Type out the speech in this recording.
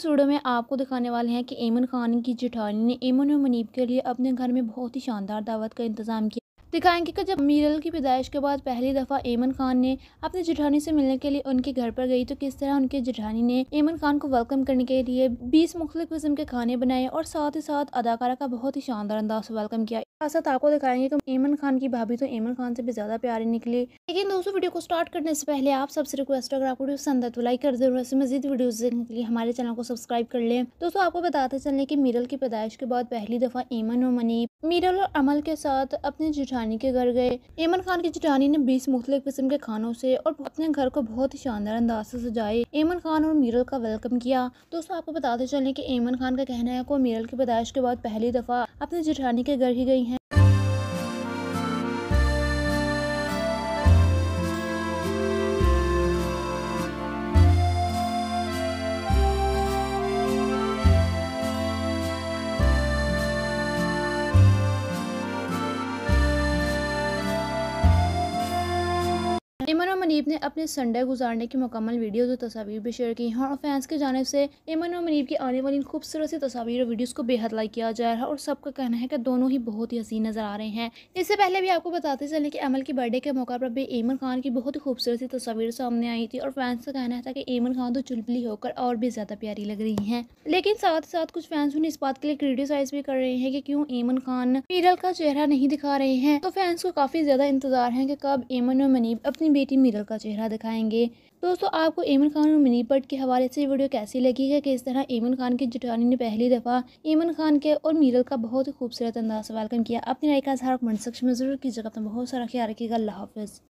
episode video में आपको दिखाने वाले हैं कि ऐमन खान की जिठानी ने ऐमन और मुनीब के लिए अपने घर में बहुत ही शानदार दावत का इंतज़ाम किया दिखाएंगे कि जब मीरल की पैदाइश के बाद पहली दफ़ा एमन खान ने अपनी जिठानी से मिलने के लिए उनके घर पर गई तो किस तरह उनके जिठानी ने एमन खान को वेलकम करने के लिए बीस मुख्तु किस्म के खाने बनाए और साथ ही साथ अदाकारा का बहुत ही शानदार अंदाज से वेलकम किया साथ साथ आपको दिखाएंगे कि एमन खान की भाभी तो एमन खान से भी ज़्यादा प्यारे निकले लेकिन दोस्तों वीडियो को स्टार्ट करने से पहले आप सबसे रिक्वेस्ट अगर आपको पसंद है तो लाइक कर जरूर ऐसे मजीद वीडियो देखने के लिए हमारे चैनल को सब्सक्राइब कर लें दोस्तों आपको बताते चलें कि मीरल की पैदाइश के बाद पहली दफ़ा एमन और मनी मीरल और अमल के साथ अपने जिठा खानी के घर गए ऐमन खान की जिठानी ने बीस मुख्त किस्म के खानों से और अपने घर को बहुत ही शानदार अंदाज से सजाए ऐमन खान और मीरल का वेलकम किया दोस्तों आपको बताते चलें कि ऐमन खान का कहना है को मीरल की पैदाइश के बाद पहली दफा अपने जिठानी के घर ही गई है इमन और मनीब ने अपने संडे गुजारने की मुकम्मल वीडियो और तस्वीर भी शेयर की हैं और फैंस की जानब से इमन और मनीब की आने वाली खूबसूरत सी तस्वीर और वीडियोज़ को बेहद लाइक किया जा रहा है और सबका कहना है कि दोनों ही बहुत ही हसीन नज़र आ रहे हैं इससे पहले भी आपको बताते चले कि अमल की बर्थडे के मौके पर भी इमन खान की बहुत ही खूबसूरत सी तस्वीर सामने आई थी और फैंस का कहना था कि ईमन खान तो चुलबुली होकर और भी ज़्यादा प्यारी लग रही हैं लेकिन साथ ही साथ कुछ फैंस उन्हें इस बात के लिए क्रिटिसाइज भी कर रहे हैं कि क्यों इमन खान पीरल का चेहरा नहीं दिखा रहे हैं तो फैंस को काफ़ी ज़्यादा इंतजार है कि कब इमन और मनीब अपनी बेटी मीरल का चेहरा दिखाएंगे दोस्तों आपको एमन खान और मिनी भट्ट के हवाले से वीडियो कैसी लगी है कि इस तरह एमन खान की जुटानी ने पहली दफ़ा ईमन खान के और मीरल का बहुत ही खूबसूरत अंदाज से वेलकम किया अपनी राय का जरूर कीजिएगा अपना बहुत सारा ख्याल रखिएगा अल्लाह